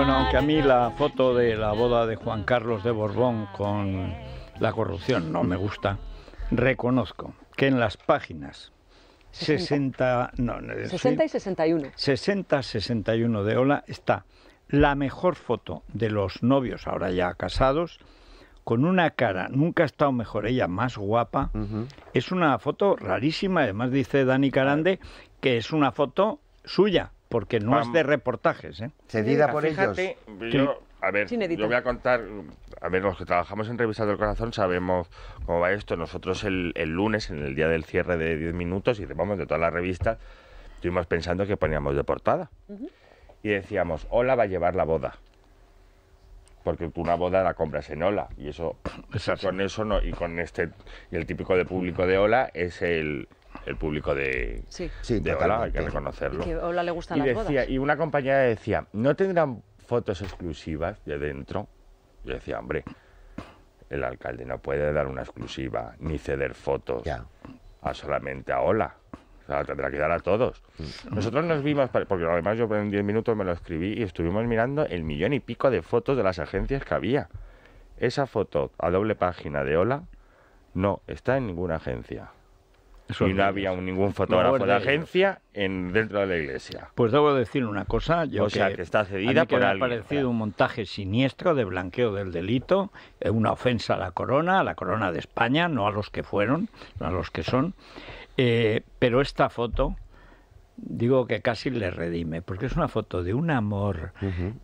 Bueno, aunque a mí la foto de la boda de Juan Carlos de Borbón con la corrupción no me gusta, reconozco que en las páginas 60, y 61. 60, 61 de Ola está la mejor foto de los novios, ahora ya casados, con una cara, nunca ha estado mejor ella, más guapa. Es una foto rarísima, además dice Dani Carande que es una foto suya, porque no es de reportajes. ¿eh? Cedida por fíjate, ellos. Yo, a ver, yo voy a contar, a ver, los que trabajamos en Revistas del Corazón sabemos cómo va esto. Nosotros el, lunes, en el día del cierre de 10 minutos, y vamos, de toda la revista, estuvimos pensando que poníamos de portada. Y decíamos, hola va a llevar la boda. Porque tú una boda la compras en hola Y eso, con eso no, y con este, el típico de público de hola es el el público de, sí. Ola, hay que reconocerlo. Y una compañera decía, ¿no tendrán fotos exclusivas de dentro? Yo decía, hombre, el alcalde no puede dar una exclusiva ni ceder fotos a solamente a Hola O tendrá que dar a todos. Mm. Nosotros nos vimos, porque además yo en 10 minutos me lo escribí y estuvimos mirando el millón y pico de fotos de las agencias que había. Esa foto a doble página de Hola no está en ninguna agencia y no había ningún fotógrafo de agencia en, dentro de la iglesia. Pues debo decir una cosa, yo o que, que está cedida ha parecido un montaje siniestro de blanqueo del delito, eh, una ofensa a la corona, a la corona de España, no a los que fueron, no a los que son. Eh, pero esta foto digo que casi le redime, porque es una foto de un amor,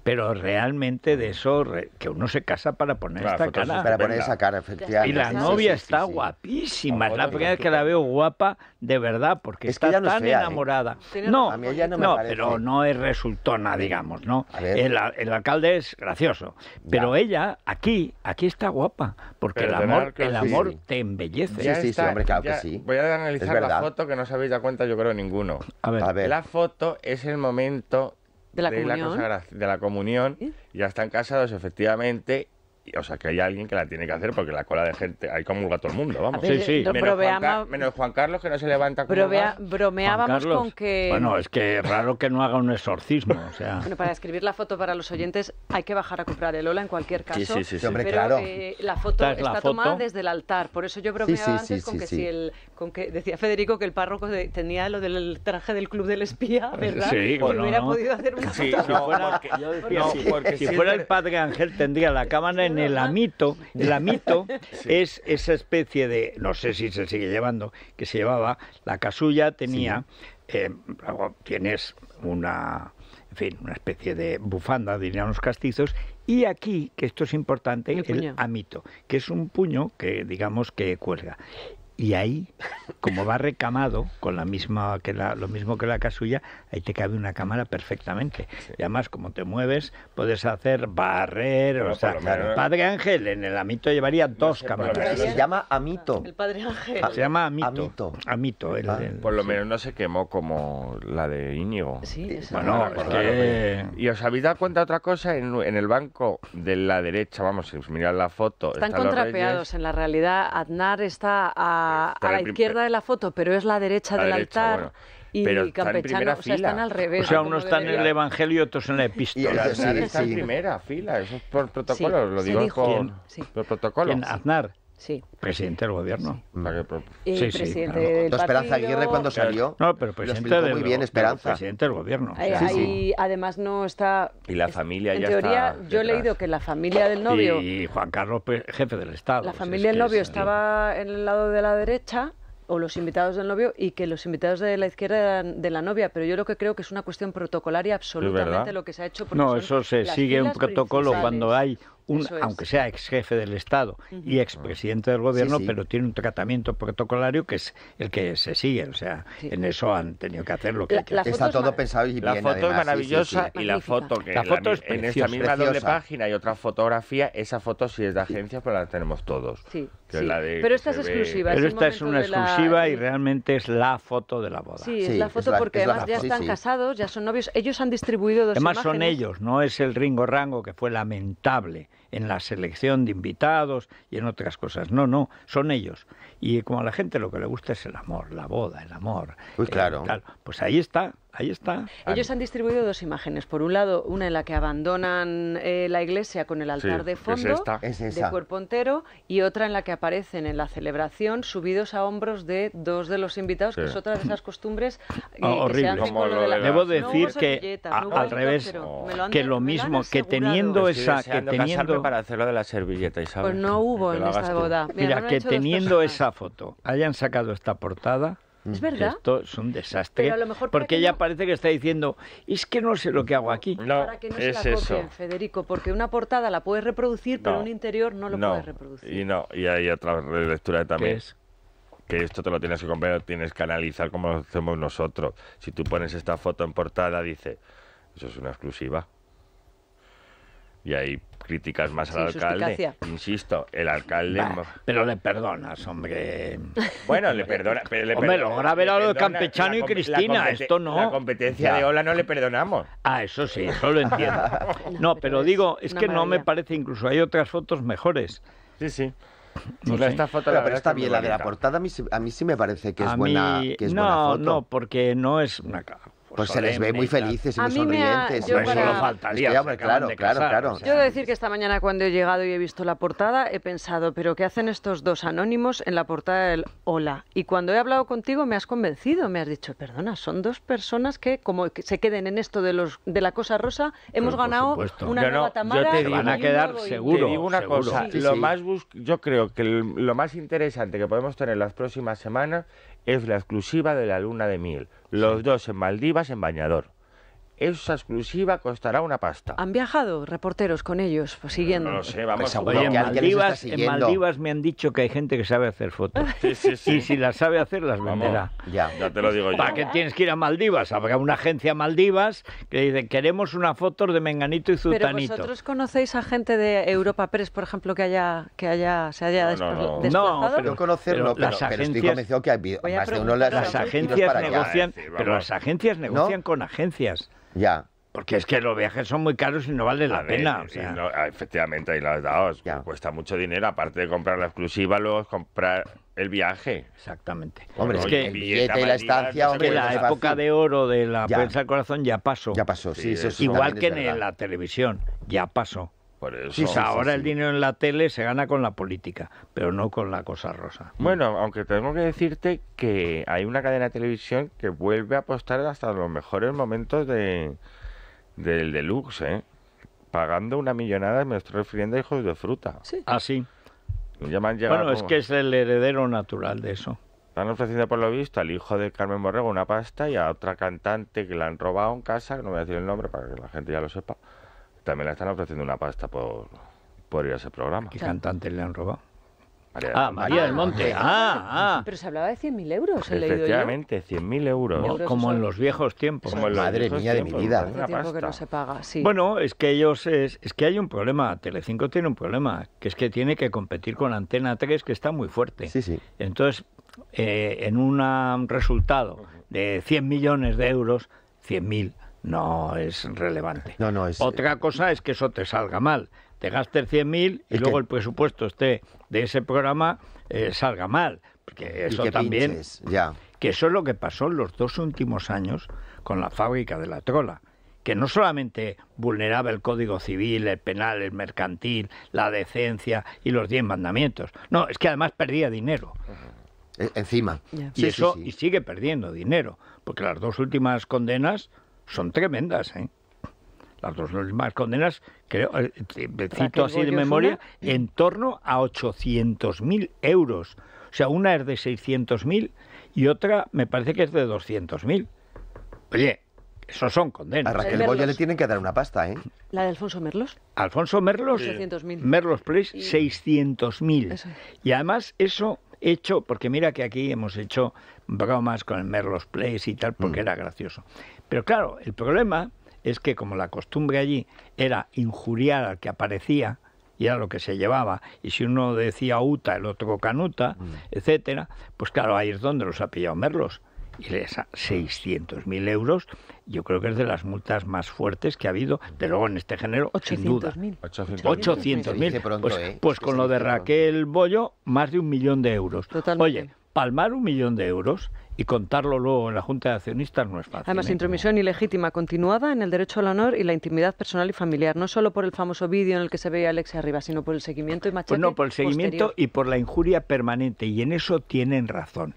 pero realmente de eso, que uno se casa para poner esta cara. Para poner esa cara, efectivamente. Y la novia está guapísima, es la primera vez que la veo guapa de verdad, porque está tan enamorada. No, no, pero no es resultona, digamos, ¿no? El, alcalde es gracioso, pero ella aquí, aquí está guapa, porque el amor, el amor te embellece. Sí, sí, sí, hombre, claro que sí. Voy a analizar la foto que no se habéis dado cuenta, yo creo, ninguno. A ver. La foto es el momento de la de comunión, de la comunión. ¿Eh? Ya están casados, efectivamente, o sea, que hay alguien que la tiene que hacer porque la cola de gente, ahí comulga todo el mundo, vamos. sí, sí. Menos Juan, Carlos que no se levanta con Bromeábamos con que... Bueno, es que es raro que no haga un exorcismo, o sea... Bueno, para escribir la foto para los oyentes hay que bajar a comprar el Ola en cualquier caso. Sí, sí, sí. Hombre, pero, claro. Eh, la foto está tomada desde el altar, por eso yo bromeaba antes con que si el... Con que decía Federico que el párroco tenía lo del traje del club del espía, ¿verdad? Sí, pues bueno. hubiera no. podido hacer una foto. No, porque, yo decía, porque si fuera el padre Ángel tendría la cámara en el amito. El amito es esa especie de, no sé si se sigue llevando, que se llevaba, la casulla tenía, eh, tienes una, en fin, una especie de bufanda, dirían los castizos, y aquí, que esto es importante, el amito, que es un puño que digamos que cuelga. Y ahí como va recamado con la misma que lo mismo que la casulla, ahí te cabe una cámara perfectamente. Y además, como te mueves, puedes hacer barrer, el Padre Ángel en el Amito llevaría dos cámaras. Se llama Amito. El Padre Ángel. Se llama Amito. Amito. Ah, por lo menos no se quemó como la de Íñigo. Sí, es Y os habéis dado cuenta otra cosa, en, el banco de la derecha, vamos, si miráis la foto. Están contrapeados, en la realidad Aznar está a, está a la izquierda de la foto, pero es la derecha del altar. y pero campechano, o sea, están al revés. O sea, unos están en el Evangelio y otros en la Epístola. Y Aznar en primera fila, eso es por protocolo, lo digo por, por, protocolo. Aznar? Sí. Presidente del gobierno. Sí, sí. Presidente claro. Esperanza Aguirre cuando salió. No, pero presidente muy bien, Esperanza. presidente del gobierno. Y sí, además no está. Y la familia en ya teoría, está yo he leído que la familia del novio. Y Juan Carlos, pues, jefe del Estado. La pues familia del novio estaba en el lado de la derecha o los invitados del novio y que los invitados de la izquierda eran de la novia, pero yo lo que creo que es una cuestión protocolaria absolutamente lo que se ha hecho. No, eso se sigue un protocolo cuando hay aunque sea ex jefe del Estado y ex presidente del gobierno, pero tiene un tratamiento protocolario que es el que se sigue. O sea, en eso han tenido que hacer lo que, hay que hacer. Está todo pensado y La foto es maravillosa y la foto que la foto es en esta misma doble página y otra fotografía. Esa foto si es de agencia, pero la tenemos todos. Sí. pero esta es exclusiva. esta es una exclusiva y realmente es la foto de la boda. Sí, es la foto porque además ya están casados, ya son novios. Ellos han distribuido dos Además son ellos, no es el Ringo Rango que fue lamentable en la selección de invitados y en otras cosas. No, no, son ellos. Y como a la gente lo que le gusta es el amor, la boda, el amor. Pues eh, claro. pues ahí está, Ahí está. Ellos han distribuido dos imágenes. Por un lado, una en la que abandonan eh, la iglesia con el altar de fondo, de cuerpo entero, y otra en la que aparecen en la celebración subidos a hombros de dos de los invitados, que es otra de esas costumbres eh, ah, horrible. lo Debo decir que al revés, que lo mismo, que teniendo esa, que teniendo para hacerlo de la servilleta, pues no hubo en boda. Mira que teniendo esa foto, hayan sacado esta portada Mm. Es verdad. Esto es un desastre. porque ella parece que está diciendo, es que no sé lo que hago aquí. No, para es eso. Federico, porque una portada la puedes reproducir, pero un interior no lo puedes reproducir. Y no, y hay otra lectura también. que esto te lo tienes que comprar, tienes que analizar como lo hacemos nosotros. Si tú pones esta foto en portada, dice, eso es una exclusiva. Y ahí críticas más al alcalde. Insisto, el alcalde. pero le perdonas, hombre. Bueno, le perdona. Pero le hombre, lo lo de Campechano y Cristina, esto no. La competencia de Ola no le perdonamos. Ah, eso sí, eso lo entiendo. no, pero digo, es que no me parece, incluso hay otras fotos mejores. Sí, sí. esta foto, está bien, la de la portada a mí, sí me parece que es buena. no, foto. no, porque no es una pues, pues se les ve muy felices y muy sonrientes. yo Solo faltaría. claro, claro, claro. yo he decir que esta mañana cuando he llegado y he visto la portada, he pensado, pero ¿qué hacen estos dos anónimos en la portada del Hola? Y cuando he hablado contigo me has convencido, me has dicho, perdona, son dos personas que como se queden en esto de los de la cosa rosa, hemos ganado una nueva Yo te digo, a quedar seguro. digo una cosa, lo más yo creo que lo más interesante que podemos tener las próximas semanas es la exclusiva de la luna de miel. Los dos en Maldivas en bañador esa exclusiva costará una pasta. ¿Han viajado reporteros con ellos pues, siguiendo? No sé, vamos pues a en, Maldivas, me han dicho que hay gente que sabe hacer fotos. Y si las sabe hacer, las venderá. Ya. ya te lo digo yo. ¿Para qué tienes que ir a Maldivas? Habrá una agencia Maldivas que dice, queremos una foto de Menganito y Zutanito. ¿Pero vosotros conocéis a gente de Europa Press, por ejemplo, que haya, que haya se haya no, no, no, No, pero, conocerlo, las estoy convencido que hay las, agencias negocian, pero las agencias negocian con agencias. Ya. Porque es que los viajes son muy caros y no vale la pena. Ah, efectivamente, ahí lo has dado. Cuesta mucho dinero, aparte de comprar la exclusiva, luego comprar el viaje. Exactamente. Hombre, es que la época de oro de la prensa del corazón ya pasó. Ya pasó, sí, Igual que en la televisión, ya pasó. Sí, ahora el dinero en la tele se gana con la política, pero no con la cosa rosa. Bueno, aunque tengo que decirte que hay una cadena de televisión que vuelve a apostar hasta los mejores momentos de, del deluxe, ¿eh? Pagando una millonada, me estoy refiriendo a hijos de fruta. Sí. Ah, bueno, es que es el heredero natural de eso. Están ofreciendo, por lo visto, al hijo de Carmen Borrego una pasta y a otra cantante que la han robado en casa, que no voy a decir el nombre para que la gente ya lo sepa también le están ofreciendo una pasta por, por ir a ese programa. ¿Qué cantantes le han robado? María ah, María del Monte. Ah, ah, ah. Pero se hablaba de 100.000 euros. He Efectivamente, 100.000 euros. Como en los viejos tiempos. Como Madre mía de mi vida. que no se paga, Bueno, es que ellos. Es, que hay un problema. Telecinco tiene un problema. Que es que tiene que competir con Antena 3, que está muy fuerte. Sí, sí. Entonces, eh, en un resultado de 100 millones de euros, 100.000 no es relevante. Otra eh, cosa es que eso te salga mal. Te gastes 100.000 y, y luego el presupuesto este de ese programa eh, salga mal. Porque eso también. ya. Que eso es lo que pasó en los dos últimos años con la fábrica de la trola que no solamente vulneraba el Código Civil, el penal, el mercantil, la decencia y los diez mandamientos. No, es que además perdía dinero. E, encima. Y eso y sigue perdiendo dinero, porque las dos últimas condenas son tremendas. ¿eh? Las dos más condenas, creo, eh, cito así de memoria, en torno a 800.000 euros. O sea, una es de 600.000 y otra me parece que es de 200.000. Oye, esos son condenas. A Raquel Goya le tienen que dar una pasta, ¿eh? La de Alfonso Merlos. Alfonso Merlos, 600.000. Merlos Place, 600.000. Y además eso hecho, porque mira que aquí hemos hecho bromas con el Merlos Place y tal, porque mm. era gracioso. Pero claro, el problema es que como la costumbre allí era injuriar al que aparecía, y era lo que se llevaba, y si uno decía Uta, el otro Canuta, etc., mm. etcétera, pues claro, ahí es donde los ha pillado Merlos y esa 600.000 euros, yo creo que es de las multas más fuertes que ha habido, de luego en este género, sin duda. 800.000. Pues, ¿eh? pues con lo de Raquel Bollo, más de un millón de euros. Oye, palmar un millón de euros y contarlo luego en la Junta de Accionistas no es fácil. Además, ¿eh? intromisión ilegítima continuada en el derecho al honor y la intimidad personal y familiar, no solo por el famoso vídeo en el que se veía Alexia Arriba, sino por el seguimiento y machete Pues no, por el seguimiento y por la injuria permanente, y en eso tienen razón.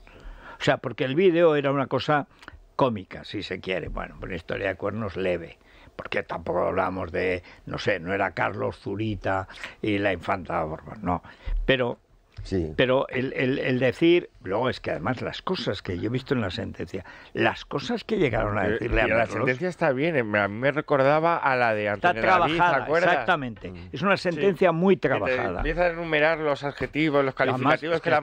O sea, porque el vídeo era una cosa cómica, si se quiere, bueno, una historia de cuernos leve porque tampoco hablamos de, no sé, no era Carlos Zurita y la infanta Borbón, no. Pero, sí. pero el, el, el, decir, luego es que además las cosas que yo he visto en la sentencia, las cosas que llegaron a eh, decirle a La sentencia está bien, eh, a mí me recordaba a la de Antonio Está trabajada, exactamente. Mm. Es una sentencia muy trabajada. Empieza a enumerar los adjetivos, los calificativos que, la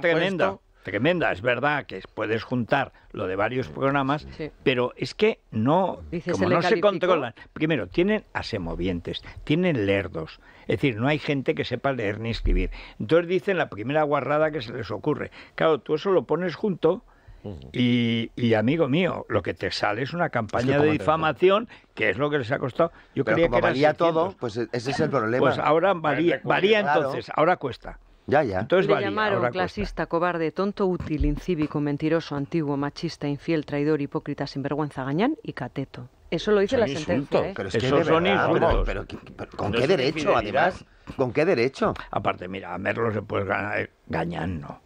tremenda. Es verdad que puedes juntar lo de varios programas, pero es que no, como no se controlan. Primero, tienen asemovientes, tienen lerdos. Es decir, no hay gente que sepa leer ni escribir. Entonces dicen la primera guarrada que se les ocurre. Claro, tú eso lo pones junto. Y, amigo mío, lo que te sale es una campaña de difamación, que es lo que les ha costado. Yo que valía todo, pues e-, ese es el problema. Pues ahora varía varía entonces, ahora cuesta. Ya, ya. Entonces, Le llamaron clasista, cobarde, tonto, útil, incívico, mentiroso, antiguo, machista, infiel, traidor, hipócrita, sinvergüenza, gañán y cateto. Eso lo dice la sentencia. ¿eh? Pero son insultos. Pero, ¿Con qué derecho, además? ¿Con qué derecho? Aparte, mira, a Merlo se puede ganar, eh, gañán no.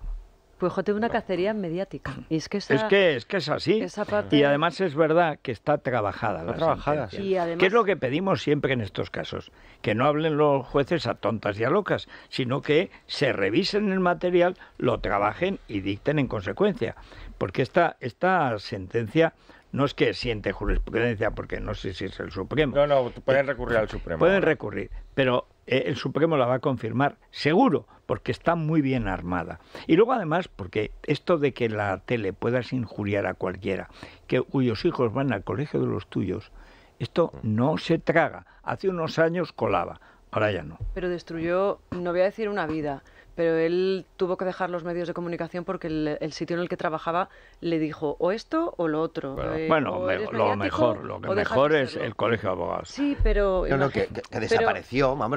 Pues tiene una cacería mediática. Y es, que es, que, es que es así. Y además es verdad que está trabajada. Está trabajada. ¿Qué es lo que pedimos siempre en estos casos? Que no hablen los jueces a tontas y a locas, sino que se revisen el material, lo trabajen y dicten en consecuencia. Porque esta, esta sentencia no es que siente jurisprudencia, porque no sé si es el Supremo. No, no, pueden eh, recurrir al Supremo. Pueden recurrir, pero eh, el Supremo la va a confirmar, seguro, porque está muy bien armada. Y luego además, porque esto de que la tele puedas injuriar a cualquiera, que cuyos hijos van al colegio de los tuyos, esto no se traga. Hace unos años colaba, ahora ya no. Pero destruyó, no voy a decir una vida, pero él tuvo que dejar los medios de comunicación porque el, sitio en el que trabajaba le dijo o esto o lo otro. Bueno, eh, lo mejor, lo mejor es el colegio de abogados. Sí, pero... que, desapareció,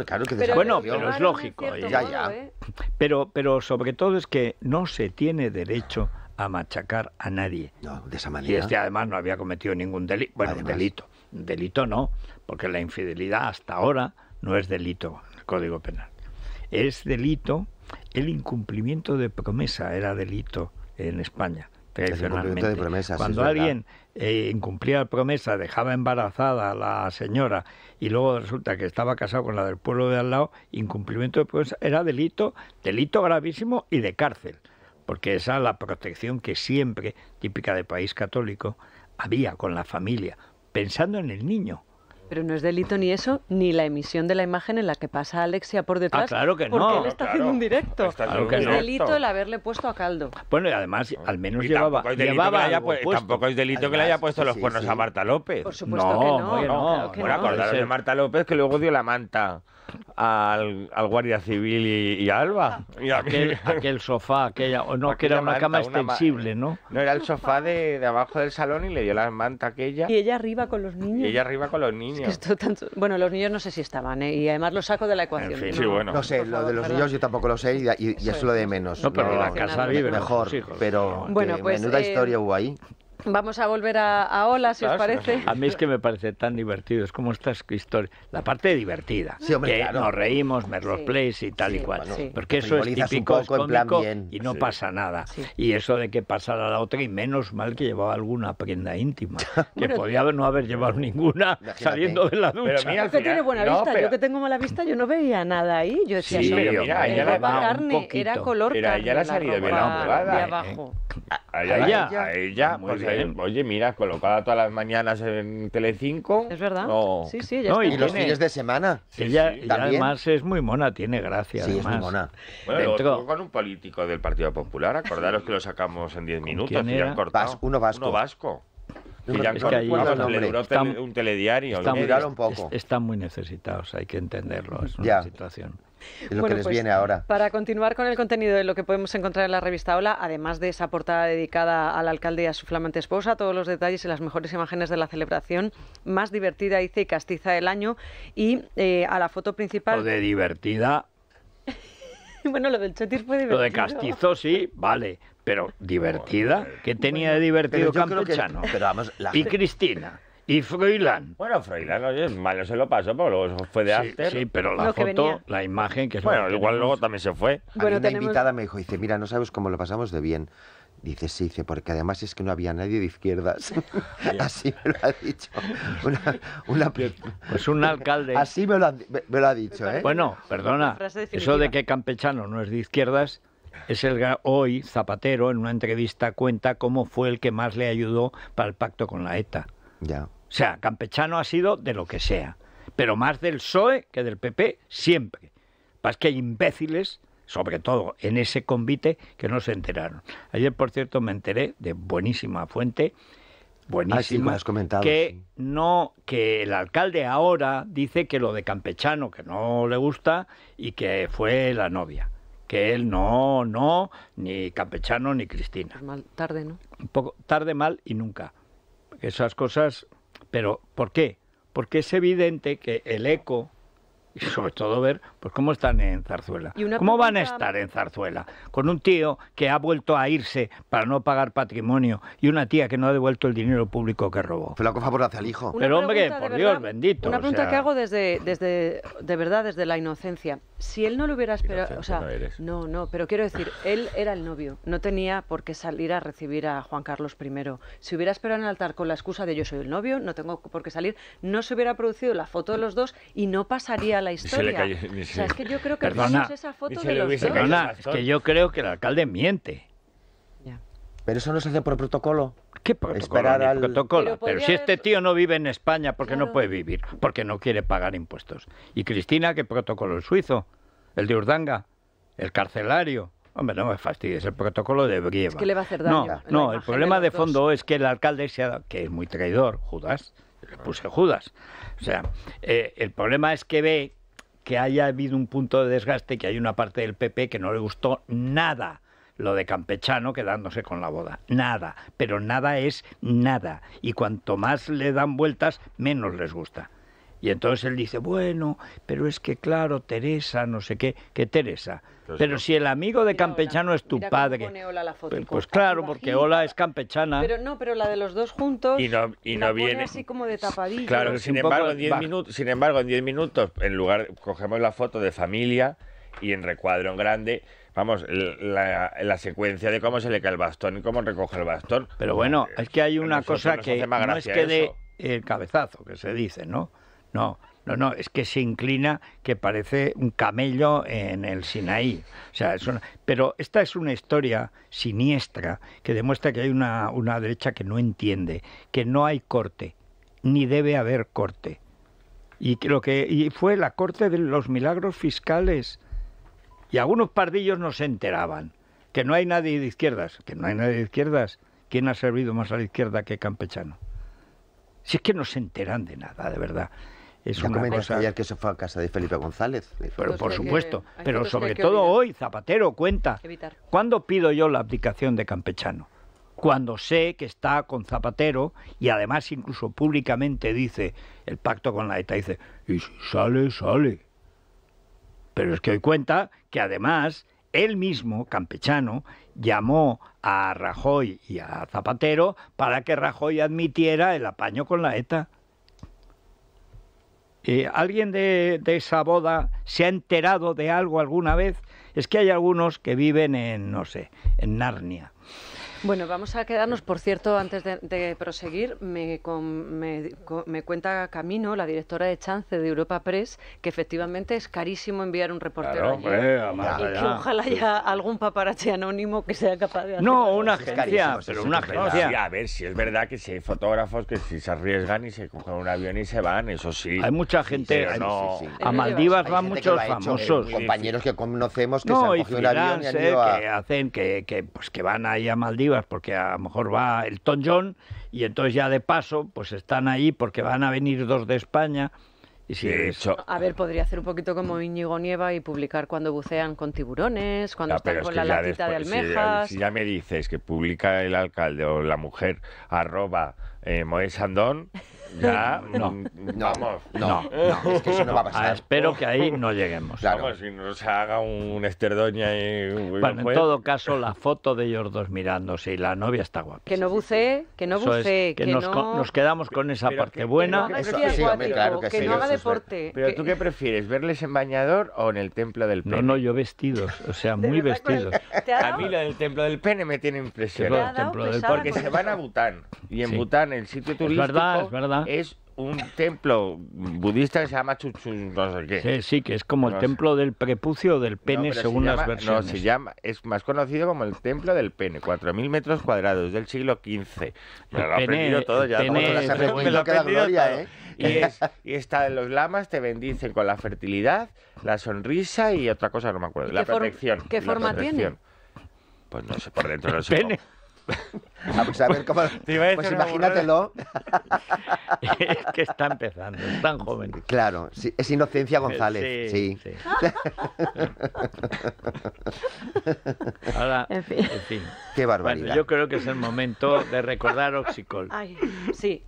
claro que desapareció. Bueno, pero es lógico. ya, ya. ¿eh? Pero, pero sobre todo es que no se tiene derecho a machacar a nadie. de esa manera. Y este además no había cometido ningún delito. Bueno, delito. Delito no, porque la infidelidad hasta ahora no es delito en el Código Penal. Es delito el incumplimiento de promesa era delito en España. Tradicionalmente. Cuando alguien eh, incumplía la promesa, dejaba embarazada a la señora y luego resulta que estaba casado con la del pueblo de al lado, incumplimiento de promesa era delito, delito gravísimo y de cárcel, porque esa es la protección que siempre, típica de país católico, había con la familia, pensando en el niño pero no es delito ni eso, ni la emisión de la imagen en la que pasa Alexia por ah, detrás. Ah, claro que no. Porque él está haciendo un directo. claro que es no. delito el haberle puesto a caldo. Bueno, y además, al menos llevaba. Tampoco es delito, que, tampoco es delito que le haya puesto los cuernos a Marta López. Por supuesto que no. no, bueno, acordaros de Marta López que luego dio la manta al, guardia civil y, Alba. Y aquel, sofá, aquella, no, que era una cama extensible, ¿no? No, era el sofá de, abajo del salón y le dio la manta aquella. Y ella arriba con los niños. Y ella arriba con los niños. Bueno, los niños no sé si estaban, ¿eh? y además lo saco de la ecuación. Sí, bueno. no sé, lo de los niños yo tampoco lo sé y, es lo de menos. pero la casa vive mejor, pero bueno, pues, menuda eh, historia hubo ahí. Vamos a volver a, a Ola, si os parece. A mí es que me parece tan divertido, es como esta historia. La parte divertida. que nos reímos, merlos Place y tal y cual. porque eso es típico, y no pasa nada. Y eso de que pasara la otra, y menos mal que llevaba alguna prenda íntima, que podía no haber llevado ninguna saliendo de la ducha. Pero mira, que tiene buena vista, yo que tengo mala vista, yo no veía nada ahí. Yo decía, sí, pero mira, era, carne, era color carne. la de abajo. ¿eh? A ella, ella? Pues, eh, oye, mira, colocada todas las mañanas en Telecinco. Es verdad. No. Sí, y los fines de semana. ella, además es muy mona, tiene gracia. Sí, es muy mona. Bueno, con un político del Partido Popular, acordaros que lo sacamos en 10 minutos. uno vasco. Uno vasco. Y un telediario. Están muy necesitados, hay que entenderlo. Es una situación. que pues, viene ahora. Para continuar con el contenido de lo que podemos encontrar en la revista Hola, además de esa portada dedicada al alcalde y a su flamante esposa, todos los detalles y las mejores imágenes de la celebración más divertida, dice, y castiza del año, y eh, a la foto principal... Lo de divertida bueno, lo del Chetis fue Lo de castizo, sí, vale. Pero divertida. ¿Qué tenía de divertido Campechano? Y Cristina y Froilán. Bueno, Froilán, oye, malo se lo pasó, porque luego fue de sí, Sí, pero la foto, la imagen, que Bueno, igual luego también se fue. Bueno, una invitada me dijo, dice, mira, no sabes cómo lo pasamos de bien. Dice, sí, dice, porque además es que no había nadie de izquierdas. Así me lo ha dicho. Una, pues un alcalde. Así me lo ha, me lo ha dicho, ¿eh? Bueno, perdona, eso de que campechano no es de izquierdas, es el hoy Zapatero en una entrevista cuenta cómo fue el que más le ayudó para el pacto con la ETA. O sea, campechano ha sido de lo que sea, pero más del PSOE que del PP siempre. para pues que hay imbéciles, sobre todo en ese convite, que no se enteraron. Ayer, por cierto, me enteré de buenísima fuente, buenísima, ah, que no, que el alcalde ahora dice que lo de Campechano que no le gusta y que fue la novia que él no, no, ni Campechano ni Cristina. Pues tarde, ¿no? Un poco tarde, mal y nunca esas cosas, pero ¿por qué? Porque es evidente que el eco, y sobre todo ver pues ¿cómo están en Zarzuela? ¿Cómo van a estar en Zarzuela? Con un tío que ha vuelto a irse para no pagar patrimonio y una tía que no ha devuelto el dinero público que robó. Flaco favor hacia el hijo. Pero hombre, por Dios bendito. Una pregunta que hago desde, desde, de verdad, desde la inocencia. Si él no lo hubiera esperado, o sea, no, no, pero quiero decir, él era el novio, no tenía por qué salir a recibir a Juan Carlos I. Si hubiera esperado en el altar con la excusa de yo soy el novio, no tengo por qué salir, no se hubiera producido la foto de los dos y no pasaría la historia que yo creo que perdona, es que yo creo que el alcalde miente. Pero eso no se hace por protocolo. ¿Qué protocolo? Esperar al... protocolo. Pero, si este tío no vive en España, porque qué no puede vivir? Porque no quiere pagar impuestos. ¿Y Cristina qué protocolo? ¿El suizo? ¿El de Urdanga? ¿El carcelario? Hombre, no me fastidies, el protocolo de Brieva. Es que le va a hacer daño. No, el problema de, fondo es que el alcalde, que es muy traidor, Judas, le puse Judas. O sea, eh, el problema es que ve que haya habido un punto de desgaste, que hay una parte del PP que no le gustó nada lo de Campechano quedándose con la boda. Nada, pero nada es nada. Y cuanto más le dan vueltas, menos les gusta. Y entonces él dice, bueno, pero es que claro, Teresa, no sé qué, que Teresa. pero si el amigo de Campechano es tu padre. Pone la foto, pues, pues, claro, porque hola es campechana. Pero no, pero la de los dos juntos. Y no, y no viene. así como de tapadillo. Claro, sin embargo, en diez minutos, sin embargo, en 10 minutos, en lugar, cogemos la foto de familia y en recuadro en grande vamos, la, secuencia de cómo se le cae el bastón y cómo recoge el bastón. Pero bueno, eh, es que hay una cosa que no es que de el cabezazo que se dice, ¿no? No, no, no, es que se inclina que parece un camello en el Sinaí. O sea, Pero esta es una historia siniestra que demuestra que hay una, una derecha que no entiende, que no hay corte, ni debe haber corte. Y creo que y fue la corte de los milagros fiscales. Y algunos pardillos no se enteraban. Que no hay nadie de izquierdas, que no hay nadie de izquierdas. ¿Quién ha servido más a la izquierda que Campechano? Si es que no se enteran de nada, de verdad. Es ya una ayer que se fue a casa de Felipe González. Pero por supuesto, pero sobre todo hoy, Zapatero cuenta. ¿Cuándo pido yo la abdicación de Campechano? Cuando sé que está con Zapatero y además incluso públicamente dice el pacto con la ETA, dice, y si sale, sale. Pero es que hoy cuenta que además él mismo, campechano, llamó a Rajoy y a Zapatero para que Rajoy admitiera el apaño con la ETA. Eh, ¿Alguien de, esa boda se ha enterado de algo alguna vez? Es que hay algunos que viven en, no sé, en Narnia. Bueno, vamos a quedarnos, por cierto, antes de, proseguir, me, me, cuenta Camino, la directora de Chance de Europa Press, que efectivamente es carísimo enviar un reportero y que ojalá haya algún paparazzi anónimo que sea capaz de hacer No, una agencia, pero una agencia. a ver, si es verdad que si hay fotógrafos que si se arriesgan y se cogen un avión y se van, eso sí. Hay mucha gente, a Maldivas van muchos famosos. Eh, compañeros que conocemos que se han cogido un avión y han ido que hacen que, que, pues, que van ahí a Maldivas porque a lo mejor va el Ton John y entonces ya de paso, pues están ahí porque van a venir dos de España. Y si de hecho, a ver, podría hacer un poquito como Íñigo Nieva y publicar cuando bucean con tiburones, cuando están con la latita de almejas. Si ya, me dices que publica el alcalde o la mujer arroba eh, ya, no. Vamos. no, es que eso no va a pasar. Ah, espero que ahí no lleguemos. Vamos, si no se haga un esterdoña y... Bueno, en todo caso, la foto de ellos dos mirándose y la novia está guapa. Que no bucee, que no bucee, que, nos, no... nos, quedamos con esa parte buena. Que, no haga deporte. Pero tú qué prefieres, verles en bañador o en el templo del pene? No, no, yo vestidos, o sea, muy vestidos. A mí del templo del pene me tiene impresionado. Porque se van a Bután y en Bután el sitio turístico... Es verdad, es verdad es un templo budista que se llama Chuchu, no sé qué. Sí, que es como el templo del prepucio del pene, según las versiones. No, se llama, es más conocido como el templo del pene, 4.000 metros cuadrados del siglo XV. lo aprendido todo, ya Y, es, y los lamas te bendicen con la fertilidad, la sonrisa y otra cosa, no me acuerdo, la protección. ¿Qué forma tiene? Pues no sé, por dentro no sé. Pene pues, a ver cómo. Pues, pues imagínatelo. es que está empezando, es tan joven. Claro, sí, es Inocencia González. Sí. Ahora, en fin. Qué barbaridad. yo creo que es el momento de recordar Oxicol. Ay, sí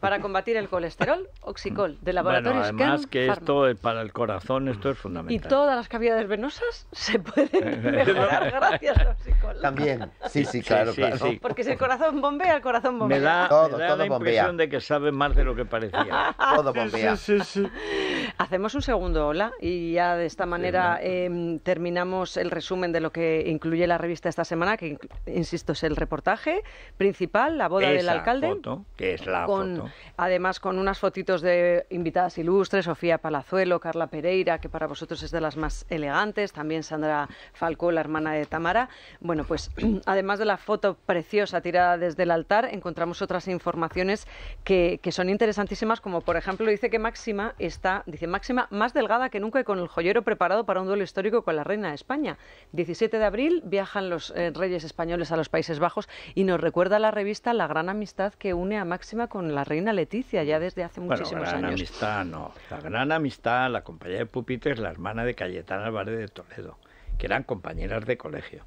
para combatir el colesterol, Oxicol, de laboratorio bueno, además que esto esto eh, para el corazón esto es fundamental. Y todas las cavidades venosas se pueden mejorar gracias a Oxicol. También, sí, sí, claro, claro. Porque si el corazón bombea, el corazón bombea. Me da, la impresión de que sabe más de lo que parecía. todo bombea. Sí, sí, sí. Hacemos un segundo hola y ya de esta manera em, terminamos el resumen de lo que incluye la revista esta semana, que insisto es el reportaje principal, la boda del alcalde. Foto, que es la foto. Además con unas fotitos de invitadas ilustres, Sofía Palazuelo, Carla Pereira, que para vosotros es de las más elegantes, también Sandra Falcó, la hermana de Tamara. Bueno, pues además de la foto preciosa tirada desde el altar, encontramos otras informaciones que, que son interesantísimas, como por ejemplo dice que Máxima está, diciendo máxima más delgada que nunca y con el joyero preparado para un duelo histórico con la reina de España. 17 de abril viajan los eh, reyes españoles a los Países Bajos y nos recuerda la revista la gran amistad que une a Máxima con la reina Leticia ya desde hace muchísimos años La gran amistad no. La gran amistad, la compañera de pupitres es la hermana de Cayetana Álvarez de Toledo, que eran compañeras de colegio.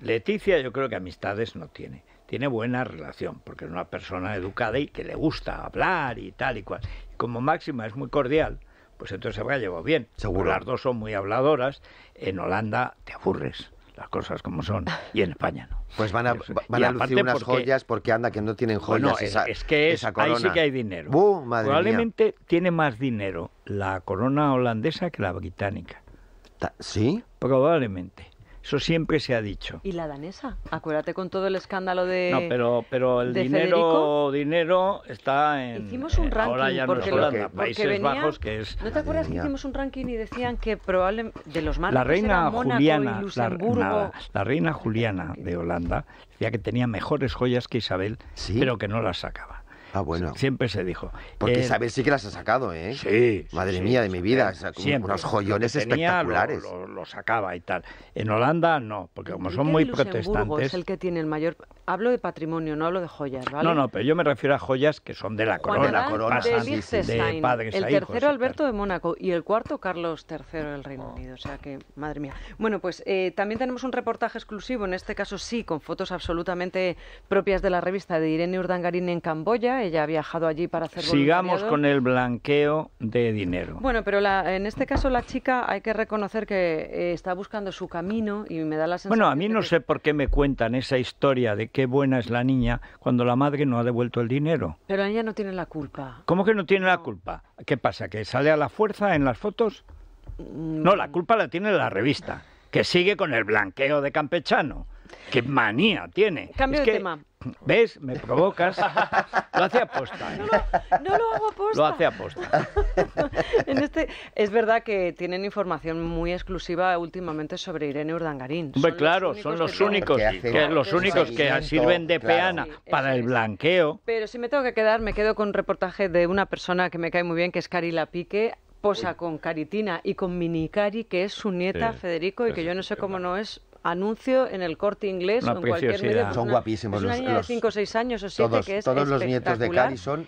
Leticia yo creo que amistades no tiene. Tiene buena relación, porque es una persona educada y que le gusta hablar y tal y cual. Y como máxima es muy cordial, pues entonces se va a llevar bien. las dos son muy habladoras. En Holanda te aburres las cosas como son y en España no. Pues van a, van a lucir unas joyas porque anda que no tienen joyas. No, es que esa ahí sí que hay dinero. Probablemente tiene más dinero la corona holandesa que la británica. ¿Sí? Probablemente. Eso siempre se ha dicho. ¿Y la danesa? Acuérdate con todo el escándalo de. No, pero, pero el dinero, dinero está en. Hicimos un eh, ranking. porque Países Bajos, que es. ¿No te acuerdas que hicimos un ranking y decían que probablemente de los más. La reina Juliana. la, la reina Juliana de Holanda decía que tenía mejores joyas que Isabel, pero que no las sacaba. Ah, bueno. Siempre se dijo. Porque Isabel eh, sí que las ha sacado, ¿eh? Sí. Madre mía de mi vida, eh, unos joyones espectaculares. Lo, sacaba y tal. En Holanda no, porque como son muy protestantes. es el que tiene el mayor. Hablo de patrimonio, no hablo de joyas, ¿vale? No, no, pero yo me refiero a joyas que son de la corona. corona, El tercero Alberto de Mónaco y el cuarto Carlos III del Reino Unido. O sea que, madre mía. Bueno, pues eh, también tenemos un reportaje exclusivo, en este caso sí, con fotos absolutamente propias de la revista de Irene Urdangarín en Camboya ella ha viajado allí para hacer Sigamos con el blanqueo de dinero. Bueno, pero la, en este caso la chica hay que reconocer que eh, está buscando su camino y me da la sensación... Bueno, a mí no sé por qué me cuentan esa historia de qué buena es la niña cuando la madre no ha devuelto el dinero. Pero ella no tiene la culpa. ¿Cómo que no tiene la culpa? ¿Qué pasa? ¿Que sale a la fuerza en las fotos? Mm. No, la culpa la tiene la revista, que sigue con el blanqueo de campechano. ¡Qué manía tiene! Cambio de tema. ¿Ves? Me provocas. Lo hace aposta. ¿eh? No, lo hago aposta. Lo hace aposta. en este, es verdad que tienen información muy exclusiva últimamente sobre Irene Urdangarín. claro, son los únicos, que, los únicos que sirven de peana para el blanqueo. Pero si me tengo que quedar, me quedo con un reportaje de una persona que me cae muy bien, que es Cari Lapique, posa con Caritina y con Minicari, que es su nieta Federico, y que yo no sé cómo no es anuncio en el corte inglés ...con cualquier medio. Son guapísimos. los, de 5 6 años o 7 que es Todos los nietos de Cari son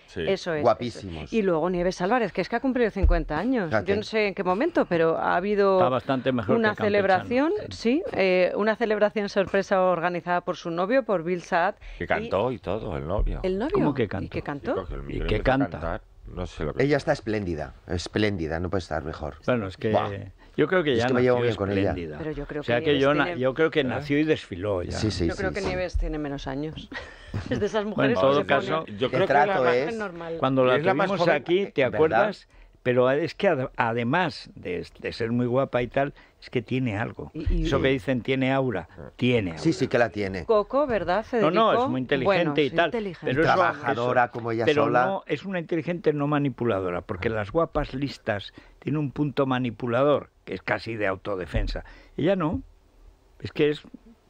guapísimos. Y luego Nieves Álvarez, que es que ha cumplido 50 años. Yo no sé en qué momento, pero ha habido una celebración, sí, eh, una celebración sorpresa organizada por su novio, por Bill Sad Que cantó y, todo, el novio. ¿El novio? ¿Cómo que cantó? ¿Y que cantó? Y, que cantó y canta. Ella está espléndida, espléndida, no puede estar mejor. Bueno, es que... Yo creo que ya es que nació bien con ella. Pero yo creo o sea que, yo, creo que nació y desfiló ya. yo creo que Nieves tiene menos años. es de esas mujeres bueno, en todo que se caso, yo creo que es normal. Cuando la aquí, ¿te acuerdas? Pero es que además de, ser muy guapa y tal, es que tiene algo. Eso que dicen tiene aura, ah. tiene Sí, sí que la tiene. Coco, ¿verdad? Federico? No, no, es muy inteligente y tal. Pero Trabajadora como ella pero es una inteligente no manipuladora, porque ah. las guapas listas tienen un punto manipulador, que es casi de autodefensa. Ella no. Es que es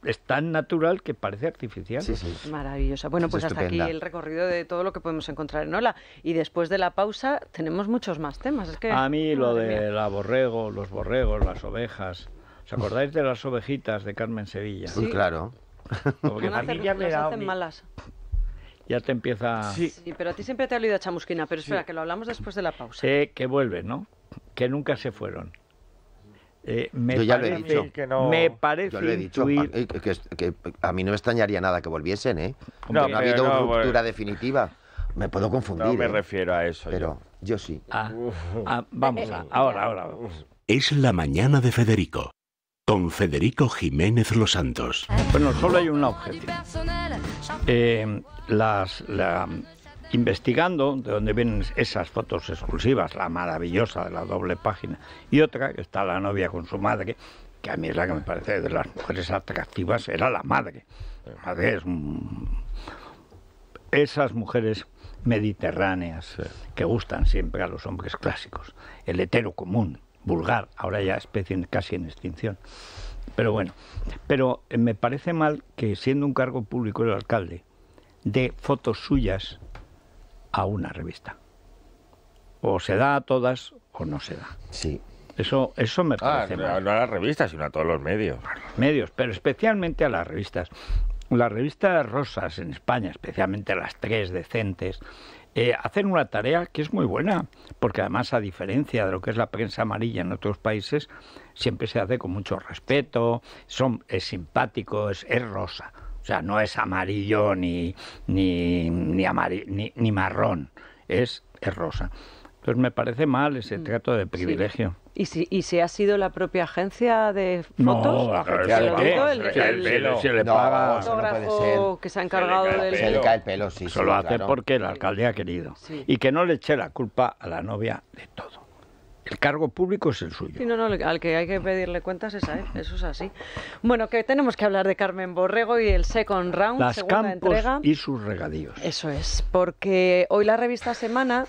es tan natural que parece artificial. Sí, sí. Maravillosa. Bueno, pues hasta aquí el recorrido de todo lo que podemos encontrar en Ola. Y después de la pausa tenemos muchos más temas. Es que, a mí lo de la borrego, los borregos, las ovejas. ¿Os acordáis de las ovejitas de Carmen Sevilla? Sí, claro. Porque ya hacen malas ya te empieza... Sí. pero a ti siempre te ha olvidado chamusquina, pero espera, que lo hablamos después de la pausa. Eh, que vuelve, ¿no? Que nunca se fueron. Eh, yo ya le he dicho. Que Me parece que, a mí no extrañaría nada que volviesen, ¿eh? no, ha habido una ruptura definitiva. Me puedo confundir. No me ¿eh? refiero a eso. Pero yo, sí. Ah, ah, vamos, a, ahora, ahora. Es la mañana de Federico, con Federico Jiménez Los Santos. Bueno, solo hay un objetivo eh, las, investigando de dónde vienen esas fotos exclusivas, la maravillosa de la doble página, y otra, que está la novia con su madre, que a mí es la que me parece de las mujeres atractivas, era la madre. madre Esas mujeres mediterráneas eh, que gustan siempre a los hombres clásicos, el hetero común, vulgar, ahora ya especie casi en extinción. Pero bueno, pero eh, me parece mal que siendo un cargo público el alcalde ...de fotos suyas a una revista. O se da a todas o no se da. Sí. Eso, eso me ah, parece. No a las revistas, sino a todos los medios. medios, pero especialmente a las revistas. Las revistas rosas en España, especialmente las tres decentes, eh, hacen una tarea que es muy buena, porque además, a diferencia de lo que es la prensa amarilla en otros países, siempre se hace con mucho respeto, son, es simpático, es rosa. O sea, no es amarillo ni, ni, ni, ni, marrón, es, rosa. Entonces me parece mal ese mm, trato de privilegio. ¿Y si, ¿Y ha sido la propia agencia de fotos? No, agencia El, pelo. Se le que se ha encargado del... Se le cae el pelo, sí. lo hace porque el alcalde ha querido. Y que no le eche la culpa a la novia de todo. El cargo público es el suyo. Sí, no, no, al que hay que pedirle cuentas es a eso es así. Bueno, que tenemos que hablar de Carmen Borrego y el Second Round, Las campos entrega. y sus regadíos. Eso es, porque hoy la revista Semana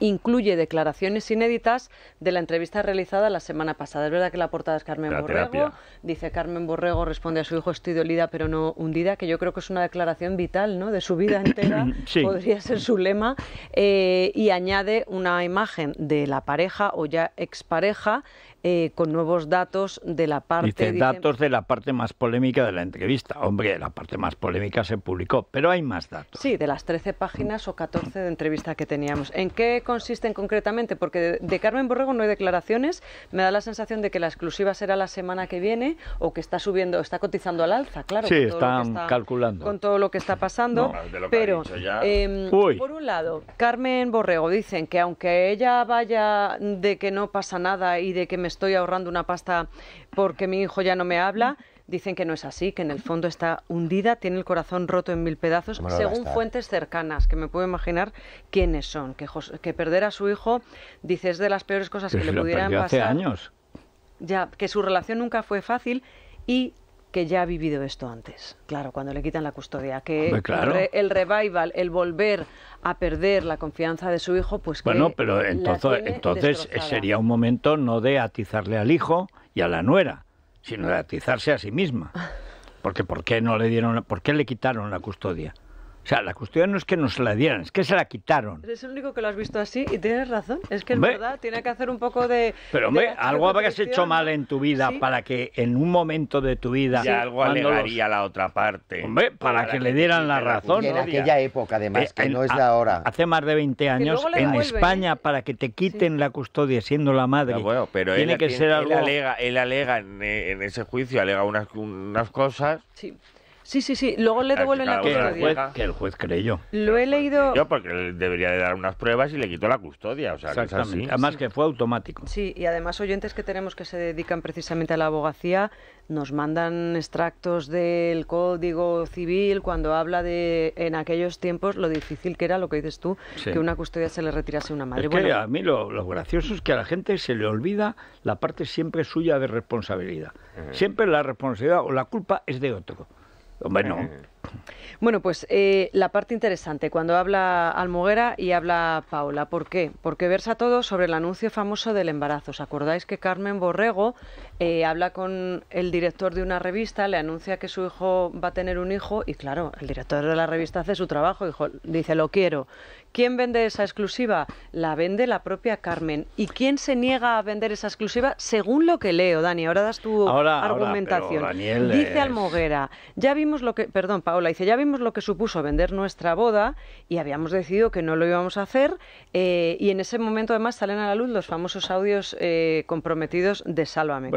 incluye declaraciones inéditas de la entrevista realizada la semana pasada. Es verdad que la portada es Carmen Borrego. Dice Carmen Borrego, responde a su hijo, estoy dolida pero no hundida, que yo creo que es una declaración vital, ¿no? De su vida entera, podría ser su lema. Eh, y añade una imagen de la pareja o ya expareja eh, con nuevos datos de la parte... Dice, datos de la parte más polémica de la entrevista. Hombre, la parte más polémica se publicó, pero hay más datos. Sí, de las 13 páginas o 14 de entrevista que teníamos. ¿En qué consisten concretamente? Porque de Carmen Borrego no hay declaraciones. Me da la sensación de que la exclusiva será la semana que viene o que está subiendo, está cotizando al alza, claro. Sí, están calculando. Con todo lo que está pasando. pero, em, por un lado, Carmen Borrego dicen que aunque ella vaya de que no pasa nada y de que me estoy ahorrando una pasta porque mi hijo ya no me habla dicen que no es así, que en el fondo está hundida, tiene el corazón roto en mil pedazos, según fuentes cercanas, que me puedo imaginar quiénes son, que, que perder a su hijo, dice, es de las peores cosas que le pudieran pasar. años. Ya, que su relación nunca fue fácil y que ya ha vivido esto antes, claro, cuando le quitan la custodia, que el, revival, el volver a perder la confianza de su hijo, pues... Bueno, pero entonces, eh, sería un momento no de atizarle al hijo y a la nuera, sino de atizarse a sí misma. Porque ¿por no le dieron, por qué le quitaron la custodia? O sea, la custodia no es que nos la dieran, es que se la quitaron. Es el único que lo has visto así y tienes razón. Es que es verdad, tiene que hacer un poco de. Pero, hombre, algo habrías hecho mal en tu vida para que en un momento de tu vida. Y algo alegaría la otra parte. Hombre, para, que, le dieran la razón. en aquella época, además, eh, que no es la hora. Hace más de 20 años, en España, ¿eh? para que te quiten la custodia siendo la madre. bueno, pero tiene que ser algo. alega, él alega eh, en, ese juicio, alega unas, unas cosas. Sí. Sí, sí, sí. Luego le devuelven la custodia. que el juez creyó. Lo he leído. Yo, porque debería de dar unas pruebas y le quitó la custodia. O sea, Además, que fue automático. Sí, y además, oyentes que tenemos que se dedican precisamente a la abogacía nos mandan extractos del Código Civil cuando habla de en aquellos tiempos lo difícil que era lo que dices tú, que una custodia se le retirase a una madre. Es que bueno, a mí lo, gracioso es que a la gente se le olvida la parte siempre suya de responsabilidad. Siempre la responsabilidad o la culpa es de otro. Bueno, Bueno, pues eh, la parte interesante, cuando habla Almoguera y habla Paula. ¿Por qué? Porque versa todo sobre el anuncio famoso del embarazo. ¿Os acordáis que Carmen Borrego eh, habla con el director de una revista, le anuncia que su hijo va a tener un hijo y claro, el director de la revista hace su trabajo, y dice, lo quiero. ¿Quién vende esa exclusiva? La vende la propia Carmen. ¿Y quién se niega a vender esa exclusiva? Según lo que leo, Dani, ahora das tu argumentación. dice eh, Almoguera, ya vimos lo que, perdón, Paola, dice, ya vimos lo que supuso vender nuestra boda y habíamos decidido que no lo íbamos a hacer eh, y en ese momento además salen a la luz los famosos audios comprometidos de Sálvame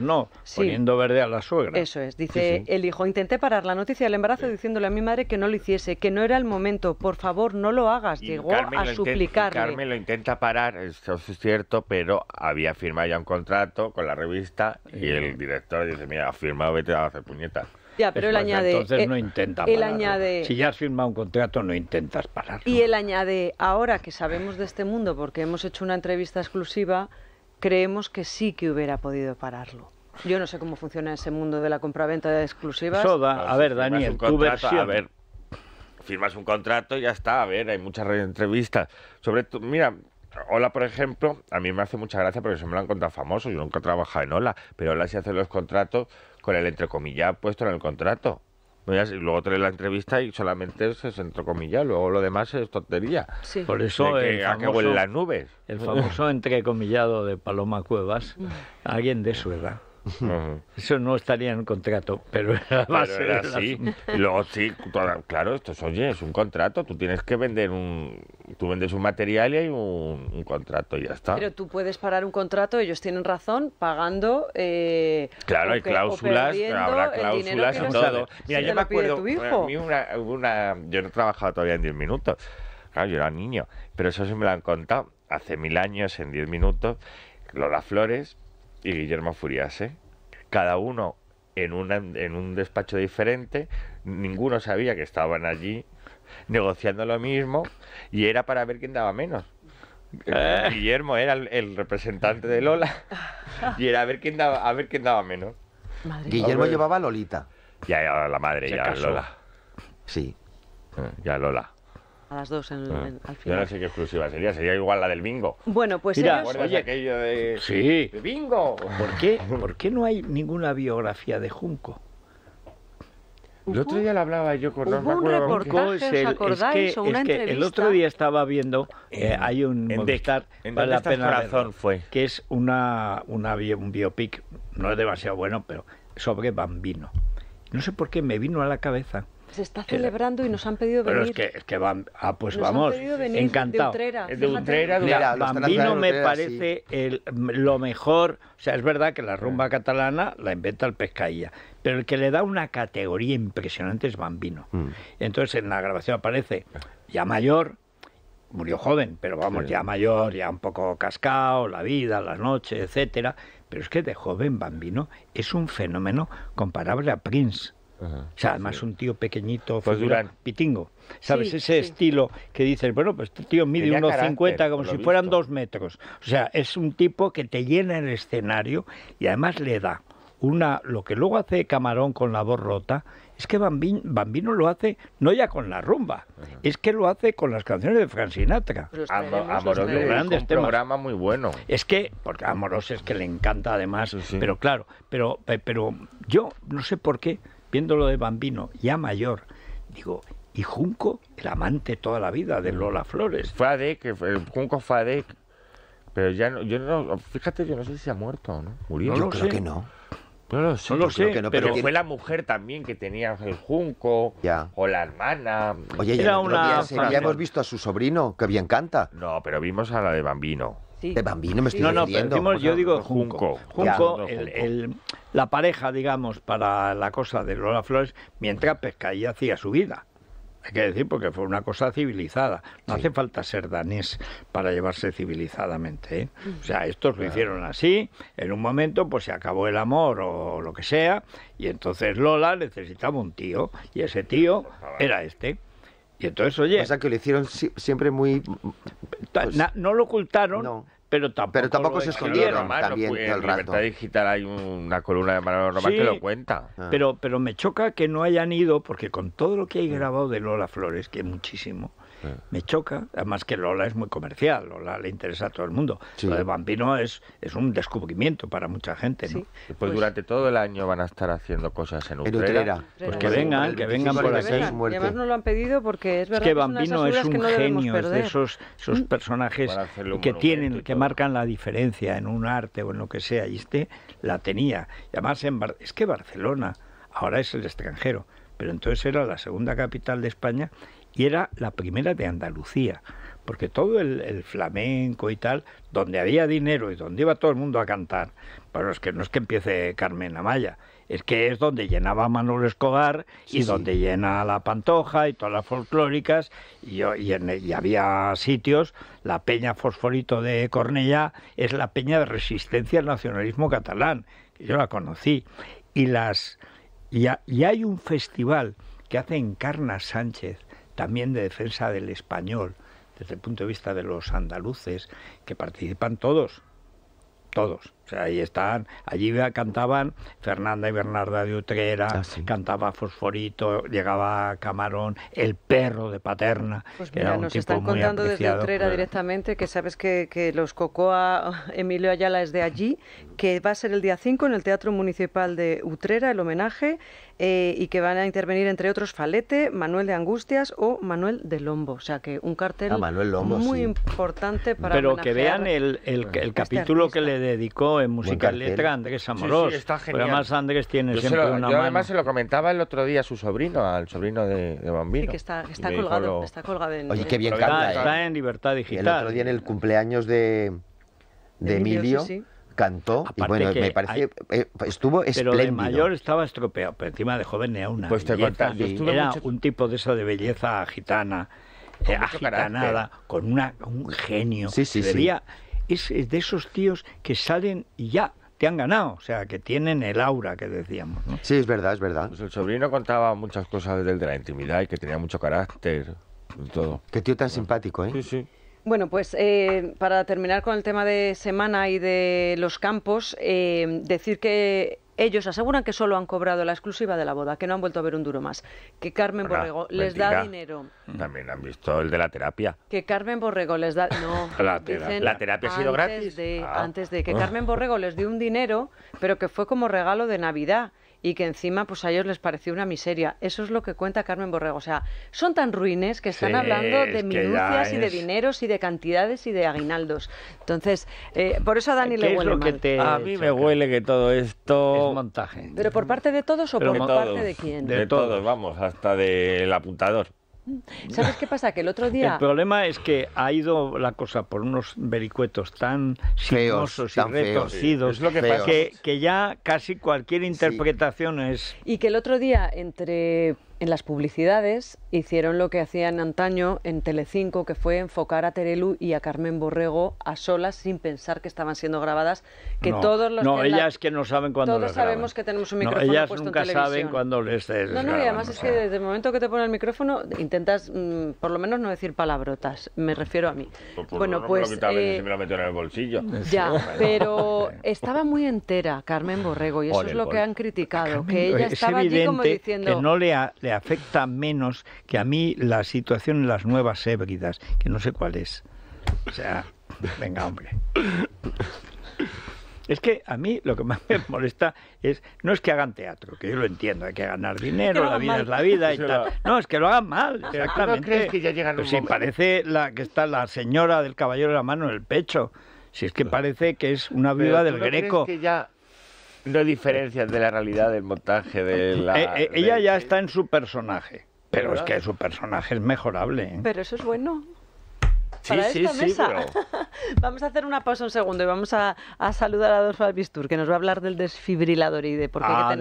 no, poniendo verde a la suegra. Eso es, dice el hijo, intenté parar la noticia del embarazo diciéndole a mi madre que no lo hiciese, que no era el momento, por favor no lo hagas, llegó a suplicarle. Carmen lo intenta parar, eso es cierto, pero había firmado ya un contrato con la revista y el director dice, mira, ha firmado, vete a hacer puñetas. Ya, pero él añade. Entonces eh, no intenta Si ya has firmado un contrato, no intentas parar Y él añade, ahora que sabemos de este mundo, porque hemos hecho una entrevista exclusiva, creemos que sí que hubiera podido pararlo. Yo no sé cómo funciona ese mundo de la compraventa de exclusivas. a ver, Daniel, tu ver, firmas un contrato y ya está. A ver, hay muchas entrevistas. Sobre todo, mira, Hola, por ejemplo, a mí me hace mucha gracia porque se me lo han contado famosos. Yo nunca he trabajado en Hola, pero Hola sí hace los contratos con el entrecomillado puesto en el contrato. Y luego trae la entrevista y solamente se centró comillas, luego lo demás es tontería. Por eso de que, las nubes. El famoso entrecomillado de Paloma Cuevas, mm. alguien de su edad eso no estaría en un contrato, pero era, base así. sí, claro, esto es, oye, es un contrato, tú tienes que vender un... Tú vendes un material y hay un, contrato y ya está. Pero tú puedes parar un contrato, ellos tienen razón, pagando... Eh, claro, hay cláusulas, habrá cláusulas en todo. Mira, yo me acuerdo, yo no he trabajado todavía en 10 minutos, claro, yo era niño, pero eso sí me lo han contado hace mil años en 10 minutos, Lola Flores y Guillermo Furiase. Cada uno en, en un despacho diferente, ninguno sabía que estaban allí negociando lo mismo y era para ver quién daba menos. Eh. Guillermo era el, representante de Lola y era a ver quién daba, a ver quién daba menos. Guillermo llevaba a Lolita. Ya, la madre, ya Lola. Sí. Ya Lola. A las dos en, ah. al final. Yo no sé qué exclusiva sería, sería igual la del bingo. Bueno, pues Mira, ellos... oye, aquello de... Sí. bingo. ¿Por qué, ¿Por qué no hay ninguna biografía de Junco? El otro día le hablaba yo con Hubo un reportaje, es el, Es que, el otro día estaba viendo, eh, hay un en en la pena fue. que es una, una un biopic, no es demasiado bueno, pero sobre Bambino. No sé por qué me vino a la cabeza se está eh, celebrando y nos han pedido venir. Pero que, van, ah, pues vamos, encantado. De Utrera, de Bambino me parece el, lo mejor. O sea, es verdad que la rumba catalana la inventa el Pescailla, pero el que le da una categoría impresionante es Bambino. Mm. Entonces en la grabación aparece ya mayor, murió joven, pero vamos, ya mayor, ya un poco cascado, la vida, la noche, etcétera. Pero es que de joven Bambino es un fenómeno comparable a Prince o sea, además un tío pequeñito, pues figura, pitingo. ¿Sabes? Ese estilo que dices, bueno, pues este tío mide 1,50 como si fueran dos metros. O sea, es un tipo que te llena el escenario y además le da una... Lo que luego hace Camarón con la voz rota es que Bambino, Bambino lo hace no ya con la rumba, es que lo hace con las canciones de Frank Sinatra. Amoroso es un programa muy bueno. Es que, porque Amoroso es que le encanta además, pero claro, pero, pero yo no sé por qué viéndolo de bambino, ya mayor, digo, y Junco, el amante toda la vida de mm. Lola Flores. que eh, Junco Fade. Pero ya no, yo no, fíjate, yo no sé si ha muerto no. Murió. yo creo que no. No lo sé, no que no, pero, fue la mujer también que tenía el junco o la hermana. Oye, ya, una... hemos visto a su sobrino, que bien canta. No, pero vimos a la de Bambino. De Bambino me estoy No, no, pero yo digo Junco. Junco, el, la pareja, digamos, para la cosa de Lola Flores, mientras y hacía su vida. Hay que decir, porque fue una cosa civilizada. No hace falta ser danés para llevarse civilizadamente. ¿eh? O sea, estos lo hicieron así. En un momento, pues se acabó el amor o lo que sea. Y entonces Lola necesitaba un tío. Y ese tío era este. Y entonces, oye. O sea, que lo hicieron siempre muy. Pues no lo ocultaron pero tampoco, se escondieron también no, Digital hay una columna de Manolo Román que lo cuenta. Ah. Pero, pero me choca que no hayan ido, porque con todo lo que hay grabado de Lola Flores, que muchísimo, eh. me choca. Además que Lola es muy comercial, Lola le interesa a todo el mundo. el Lo de Bambino es, es un descubrimiento para mucha gente. ¿no? Pues, pues, durante todo el año van a estar haciendo cosas en Utrera. En pues que vengan, que vengan por aquí. Y además no lo han pedido porque es verdad que, que Bambino es un genio, es de esos, mm. personajes que tienen, que marcan la diferencia en un arte o en lo que sea. Y este la tenía. además es que Barcelona ahora es el extranjero pero entonces era la segunda capital de España y era la primera de Andalucía, porque todo el, flamenco y tal, donde había dinero y donde iba todo el mundo a cantar, para es que no es que empiece Carmen Amaya, es que es donde llenaba Manuel Escobar y donde llena la Pantoja y todas las folclóricas y, había sitios, la Peña Fosforito de Cornella es la peña de resistencia al nacionalismo catalán, yo la conocí, y las y, y hay un festival que hace Encarna Sánchez también de defensa del español, desde el punto de vista de los andaluces, que participan todos, todos. O sea, ahí están, allí cantaban Fernanda y Bernarda de Utrera, ah, cantaba Fosforito, llegaba Camarón, el perro de Paterna. Pues nos están contando desde Utrera directamente que sabes que, que, los Cocoa, Emilio Ayala es de allí, que va a ser el día 5 en el Teatro Municipal de Utrera, el homenaje, eh, y que van a intervenir entre otros Falete, Manuel de Angustias o Manuel de Lombo. O sea que un cartel ah, muy importante para... Pero que vean el, este capítulo que le dedicó en Música Letra Andrés Amorós. Sí, está genial. además Andrés tiene siempre una yo mano. además se lo comentaba el otro día a su sobrino, al sobrino de, de Bambino. que está, colgado, está en... Oye, qué bien está, está ¿eh? en Libertad Digital. el otro día en el cumpleaños de, Emilio cantó y bueno, me pareció eh, estuvo espléndido. Pero de mayor estaba estropeado, pero encima de joven pues era una era un tipo de eso de belleza gitana, eh, con con una, un genio. Sí, sí, Es, de esos tíos que salen y ya te han ganado, o sea, que tienen el aura que decíamos. Sí, es verdad, es verdad. Pues el sobrino contaba muchas cosas de, de la intimidad y que tenía mucho carácter y todo. Qué tío tan simpático, ¿eh? Sí, sí. Bueno, pues eh, para terminar con el tema de semana y de los campos, eh, decir que ellos aseguran que solo han cobrado la exclusiva de la boda, que no han vuelto a ver un duro más. Que Carmen Borrego les da dinero. También han visto el de la terapia. Que Carmen Borrego les da. No, la, terapia. ha sido gratis. Ah. Antes de que ah. Carmen Borrego les dio un dinero, pero que fue como regalo de Navidad y que encima pues a ellos les pareció una miseria. Eso es lo que cuenta Carmen Borrego. O sea, son tan ruines que están hablando de minucias y de dineros y de cantidades y de aguinaldos. Entonces, eh, por eso a Dani le huele mal. A mí me huele que todo esto es montaje. Pero por parte de todos o por parte de quién? de todos, vamos, hasta del apuntador. ¿Sabes qué pasa? Que el otro día... El problema es que ha ido la cosa por unos vericuetos tan sinuosos y retorcidos lo que, pasa, que, ya casi cualquier interpretación es... Y que el otro día, entre en las publicidades hicieron lo que hacían antaño en Telecinco, que fue enfocar a Terelu y a Carmen Borrego a solas sin pensar que estaban siendo grabadas. Que todos los no, ellas que no saben cuándo Todos sabemos que tenemos un micrófono ellas nunca en saben cuándo les, No, no, y además es que desde el momento que te pone el micrófono intentas, mm, por lo menos, no decir palabrotas. Me refiero a mí. Pues, pues, bueno, pues... Eh, el bolsillo. Ya, pero estaba muy entera Carmen Borrego y eso es lo que han criticado. que ella estaba allí como diciendo... Que no le afecta menos que a mí la situación en las nuevas ébridas que no sé cuál es. O sea, venga, hombre. Es que a mí lo que más me molesta es, no es que hagan teatro, que yo lo entiendo, hay que ganar dinero, la vida es la vida y tal. No, es que lo hagan mal, exactamente. ¿No crees que ya llegan pues si parece la que está la señora del caballero de la mano en el pecho. Si es que parece que es una viuda del Greco. Que ya no diferencias de la realidad del montaje de la... Eh, eh, ella ya está en su personaje, pero es que su personaje es mejorable. ¿eh? Pero eso es bueno. vamos a hacer una pausa un segundo y vamos a, saludar a dos Bistur, que nos va a hablar del desfibrilador y de por qué ah,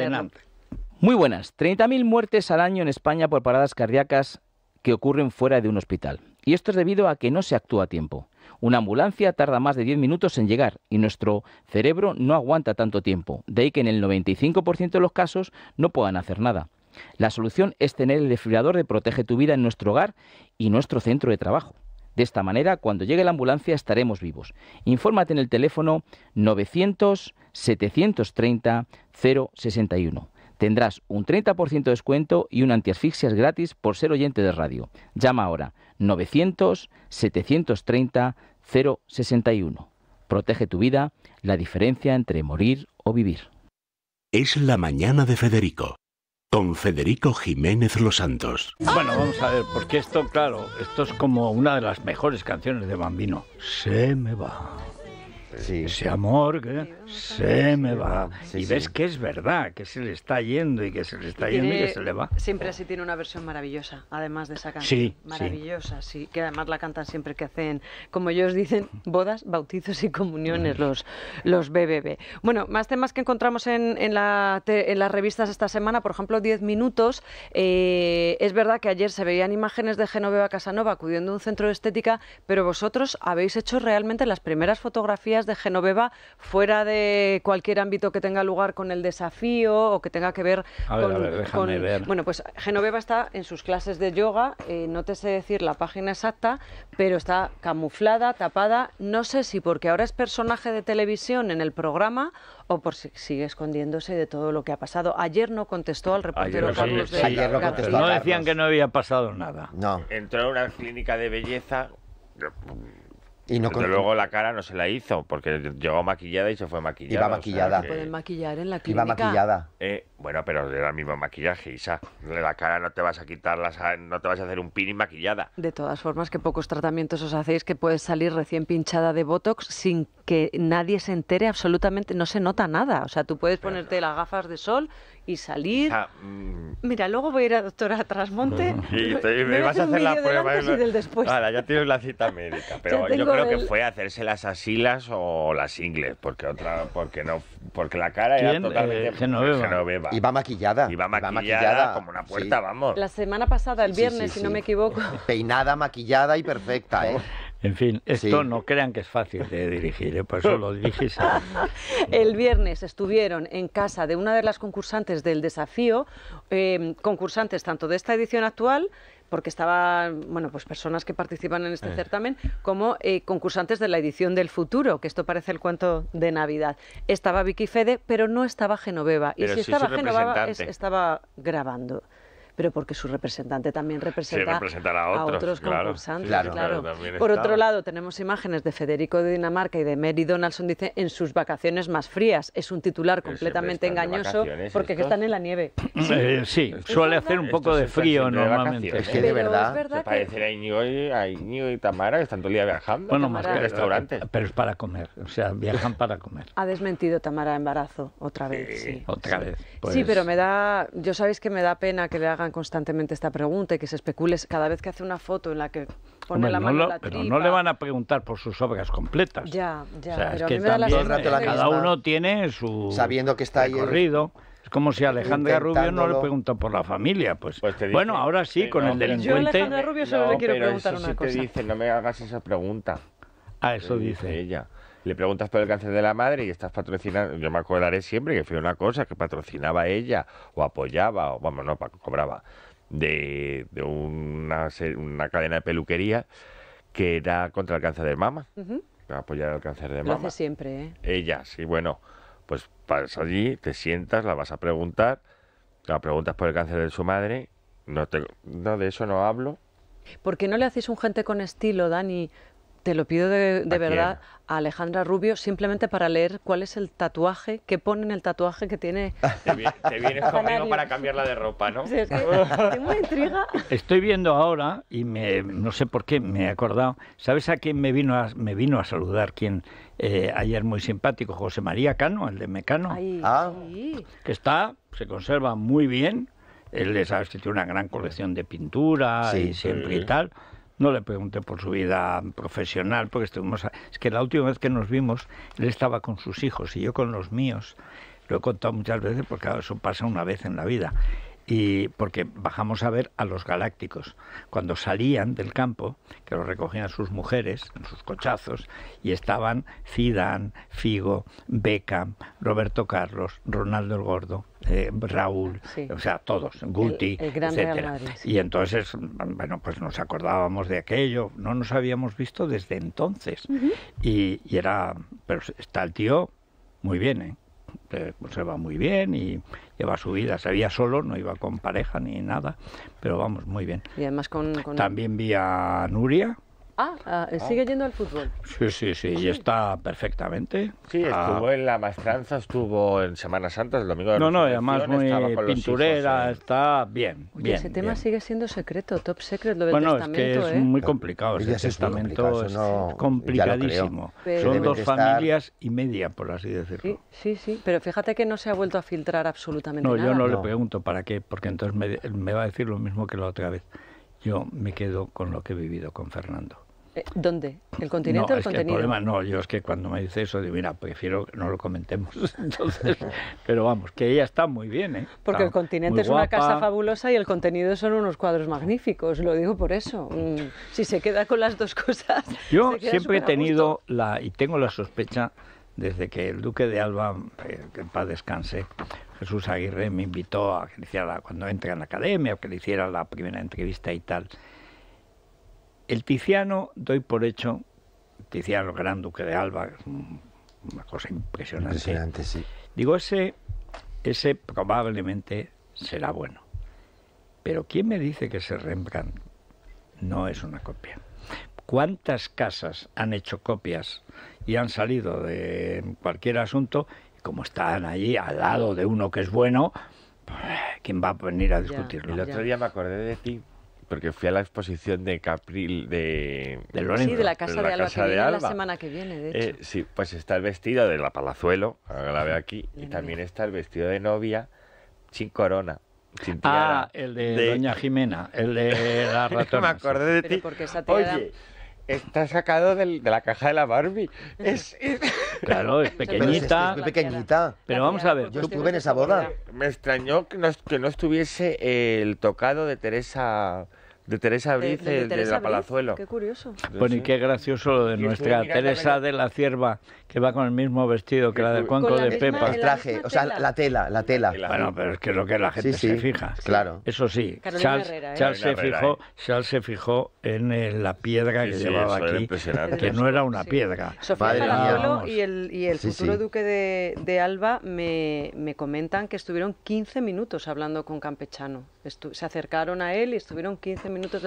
Muy buenas. 30.000 muertes al año en España por paradas cardíacas que ocurren fuera de un hospital. Y esto es debido a que no se actúa a tiempo. Una ambulancia tarda más de 10 minutos en llegar y nuestro cerebro no aguanta tanto tiempo, de ahí que en el 95% de los casos no puedan hacer nada. La solución es tener el desfibrilador de Protege tu vida en nuestro hogar y nuestro centro de trabajo. De esta manera, cuando llegue la ambulancia estaremos vivos. Infórmate en el teléfono 900 730 061 tendrás un 30% de descuento y un antiasfixias gratis por ser oyente de radio. Llama ahora 900-730-061. Protege tu vida, la diferencia entre morir o vivir. Es la mañana de Federico. Con Federico Jiménez Los Santos. Bueno, vamos a ver, porque esto, claro, esto es como una de las mejores canciones de Bambino. Se me va ese amor que se me va. y ves que es verdad, que se le está yendo y que se le está yendo y que se le va. Siempre así tiene una versión maravillosa, además de esa canción. Maravillosa, sí. Que además la cantan siempre que hacen, como ellos dicen, bodas, bautizos y comuniones, mm. los, los BBB. Bueno, más temas que encontramos en, en, las revistas esta semana, por ejemplo, 10 minutos. Eh, es verdad que ayer se veían imágenes de Genoveva Casanova acudiendo a un centro de estética, pero vosotros habéis hecho realmente las primeras fotografías de Genoveva fuera de cualquier ámbito que tenga lugar con el desafío o que tenga que ver, con, Bueno, pues Genoveva está en sus clases de yoga, eh, no te sé decir la página exacta, pero está camuflada, tapada, no sé si porque ahora es personaje de televisión en el programa o por si sigue escondiéndose de todo lo que ha pasado. Ayer no contestó al reportero Carlos de no, no decían que no había pasado nada. No. Entró a una clínica de belleza y luego la cara no se la hizo, porque llegó maquillada y se fue maquillada. Iba maquillada. maquillar en la clínica. Iba maquillada. Eh, bueno, pero era el mismo maquillaje, Isa. la cara no te vas a quitar, no te vas a hacer un pin y maquillada. De todas formas, que pocos tratamientos os hacéis que puedes salir recién pinchada de Botox sin que nadie se entere absolutamente, no se nota nada. O sea, tú puedes ponerte las gafas de sol y salir. Mm. Mira, luego voy a ir a doctora Trasmonte. Y te, me vas a hacer la prueba. Del después. Ahora, ya tienes la cita médica. Pero yo creo que fue hacerse las asilas o las ingles, porque otra, porque no, porque la cara era totalmente Y eh, va maquillada. Iba maquillada, como una puerta, vamos. La semana pasada, el viernes, si no me equivoco. Peinada, maquillada y perfecta, ¿eh? En fin, esto no crean que es fácil de dirigir, ¿eh? por eso lo dirigís A... El viernes estuvieron en casa de una de las concursantes del desafío, em, concursantes tanto de esta edición actual porque estaban, bueno, pues personas que participan en este eh. certamen, como eh, concursantes de la edición del futuro, que esto parece el cuento de Navidad. Estaba Vicky Fede, pero no estaba Genoveva. y si, estaba Genoveva, estaba grabando pero porque su representante también representa a otros, concursantes. Por otro lado, tenemos imágenes de Federico de Dinamarca y de Mary Donaldson, dice, en sus vacaciones más frías. Es un titular completamente engañoso porque están en la nieve. Eh, sí, suele hacer un poco de frío normalmente. es que de verdad, verdad se a Iñigo, y Tamara que están todo el día viajando. Bueno, más que restaurantes. Eh, pero es para comer, o sea, viajan para comer. Ha desmentido Tamara embarazo otra vez. otra vez. Sí, pues. pero me da, yo sabéis que me da pena que le hagan constantemente esta pregunta y que se especule cada vez que hace una foto en la que pone la mano Pero no le van a preguntar por sus obras completas. Ya, ya. pero es eh, que cada uno tiene su sabiendo que está recorrido. Es como si Alejandra Rubio no le preguntó por la familia. Pues, pues bueno, ahora sí, eh, con el delincuente. Yo no, le quiero preguntar una cosa. dice, no me hagas esa pregunta. A ah, eso dice ella le preguntas por el cáncer de la madre y estás patrocinando, yo me acordaré siempre que fue una cosa que patrocinaba ella o apoyaba, o vamos, no, cobraba, de, una, una, cadena de peluquería que era contra el cáncer de mama, apoyar el cáncer de Lo Hace siempre, ¿eh? Ella, sí, bueno, pues pasas allí, te sientas, la vas a preguntar, la preguntas por el cáncer de su madre, no, te, no de eso no hablo. ¿Por qué no le haces un gente con estilo, Dani? Te lo pido de, verdad a Alejandra Rubio simplemente para leer cuál es el tatuaje, qué pone en el tatuaje que tiene. Te, vienes conmigo para cambiarla de ropa, ¿no? Sí, tengo intriga. Estoy viendo ahora y me, no sé por qué me he acordado. ¿Sabes a quién me vino a, me vino a saludar? ¿Quién? Eh, ayer muy simpático, José María Cano, el de Mecano. Ah. Que está, se conserva muy bien. Él, sabes que tiene una gran colección de pintura y siempre y tal. No le pregunté por su vida profesional, porque estuvimos. Es que la última vez que nos vimos, él estaba con sus hijos y yo con los míos. Lo he contado muchas veces porque eso pasa una vez en la vida y porque bajamos a ver a los galácticos cuando salían del campo que los recogían sus mujeres en sus cochazos y estaban Zidane, Figo, Beckham, Roberto Carlos, Ronaldo el Gordo, eh, Raúl, o sea, todos, Guti, Y entonces, bueno, pues nos acordábamos de aquello, no nos habíamos visto desde entonces. y, y, era, pero está el tío muy bien, ¿eh? Eh, se va muy bien y lleva su vida. Se veía solo, no iba con pareja ni nada, pero vamos, muy bien. Y además con... con... También vi a Nuria, Ah, eh, ah, sigue yendo al fútbol. Sí, sí, sí, y está perfectamente. Sí, ah. estuvo en La Maestranza, estuvo en Semana Santa, el domingo de la No, no, además muy pinturera, eh. está bien, Oye, ese tema sigue siendo secreto, top secret, lo del bueno, es que es ¿eh? muy complicado, ese testamento es, complicadísimo. Son dos familias y media, por así decirlo. Sí, sí, sí, pero fíjate que no se ha vuelto a filtrar absolutamente nada. No, yo no, le pregunto para qué, porque entonces me va a decir lo mismo que la otra vez. Yo me quedo con lo que he vivido con Fernando eh, ¿Dónde? ¿El continente o el contenido? no, yo es que cuando me dice eso digo, mira, prefiero que no lo comentemos. pero vamos, que ella está muy bien, ¿eh? Porque el continente es una casa fabulosa y el contenido son unos cuadros magníficos, lo digo por eso. Mm, si se queda con las dos cosas. Yo siempre he tenido la y tengo la sospecha desde que el duque de Alba, eh, que en paz descanse, Jesús Aguirre me invitó a que le hiciera cuando entra en la academia, o que le hiciera la primera entrevista y tal. El Tiziano, doy por hecho, Tiziano, gran duque de Alba, una cosa impresionante. Impresionante, sí. Digo, ese, ese probablemente será bueno. Pero ¿quién me dice que ese Rembrandt no es una copia? ¿Cuántas casas han hecho copias y han salido de cualquier asunto? como están allí al lado de uno que es bueno, pues, ¿quién va a venir a discutirlo? El otro día me acordé de ti porque fui a la exposición de Capril de, sí, de la Casa de, la Alba, la semana que viene, de eh, hecho. sí, pues está el vestido de la Palazuelo, ahora la veo aquí, y también está el vestido de novia sin corona. Sin ah, el de, Doña Jimena, el de la ratona. Me acordé de ti. Oye, Está sacado de la caja de la Barbie. Claro, es este, pequeñita. Pero vamos a ver. Yo estuve en esa boda. Me extrañó que no estuviese el tocado de Teresa. De Teresa eh, Brice, de, la Palazuelo. Qué curioso. Bueno, pues y qué gracioso lo de nuestra Teresa de la Cierva, que va con el mismo vestido que la del cuenco de Pepa. traje, o sea, la tela, la tela. Bueno, pero es que es lo que la gente se fija. Claro. Eso sí, ¿eh? Charles, se fijó, ¿eh? Charles se fijó en la piedra que llevaba aquí, que no era una piedra. Sofía y el, y el futuro duque de, Alba me, comentan que estuvieron 15 minutos hablando con Campechano. se acercaron a él y estuvieron 15 minutos minutos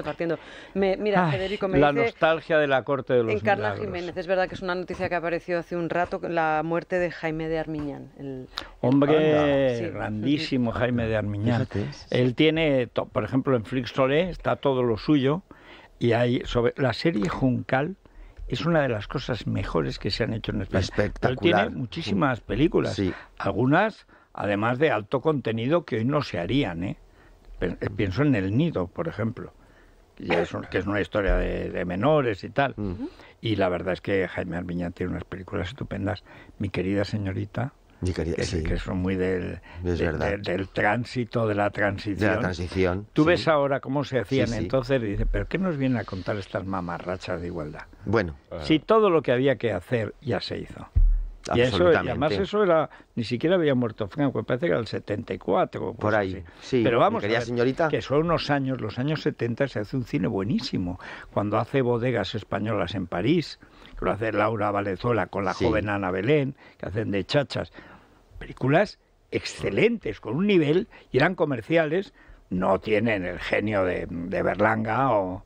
La nostalgia de la corte de los Encarna Jiménez, es verdad que es una noticia que apareció hace un rato, la muerte de Jaime de Armiñán. El, Hombre, grandísimo Jaime de Armiñán. Él tiene, por ejemplo, en Flix está todo lo suyo, y hay sobre la serie Juncal, es una de las cosas mejores que se han hecho en España. Espectacular. Él tiene muchísimas películas. Algunas, además de alto contenido, que hoy no se harían. ¿eh? Pienso en El Nido, por ejemplo que es una historia de, menores y tal. Y la verdad es que Jaime Armiñán tiene unas películas estupendas. Mi querida señorita, que, son muy del, del tránsito, de la transición. Tú ves ahora cómo se hacían entonces y dices, ¿pero qué nos vienen a contar estas mamarrachas de igualdad? Bueno. Si todo lo que había que hacer ya se hizo. Y, además eso era, ni siquiera había muerto Franco, parece que era el 74. Por ahí, sí. Pero vamos, señorita... que son unos años, los años 70 se hace un cine buenísimo. Cuando hace bodegas españolas en París, lo hace Laura Valenzuela con la joven Ana Belén, que hacen de chachas. Películas excelentes, con un nivel, y eran comerciales, no tienen el genio de, Berlanga o,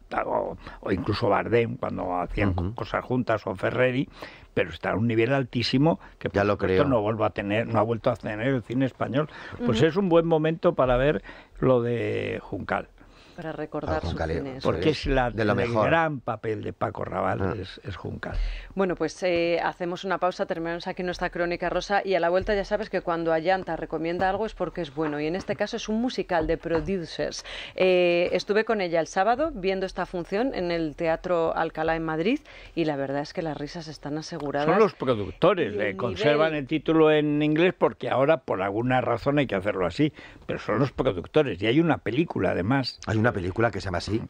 o, incluso Bardem cuando hacían cosas juntas o Ferreri, pero está a un nivel altísimo que ya no vuelvo a tener, no ha vuelto a tener el cine español. Pues es un buen momento para ver lo de Juncal. Para recordar sus Porque es la, el gran papel de Paco Rabal ah. es, es, Juncal. Bueno, pues eh, hacemos una pausa, terminamos aquí nuestra crónica rosa y a la vuelta ya sabes que cuando Allanta recomienda algo es porque es bueno y en este caso es un musical de producers. Eh, estuve con ella el sábado viendo esta función en el Teatro Alcalá en Madrid y la verdad es que las risas están aseguradas. Son los productores, le conservan el título en inglés porque ahora por alguna razón hay que hacerlo así, pero son los productores y hay una película además una película que se llama así.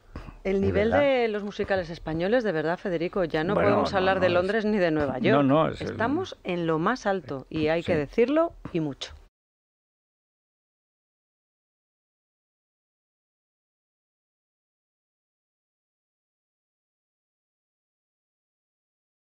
El nivel ¿De, los musicales españoles, de verdad, Federico, ya no podemos hablar de Londres ni de Nueva York. Estamos en lo más alto y hay que decirlo y mucho.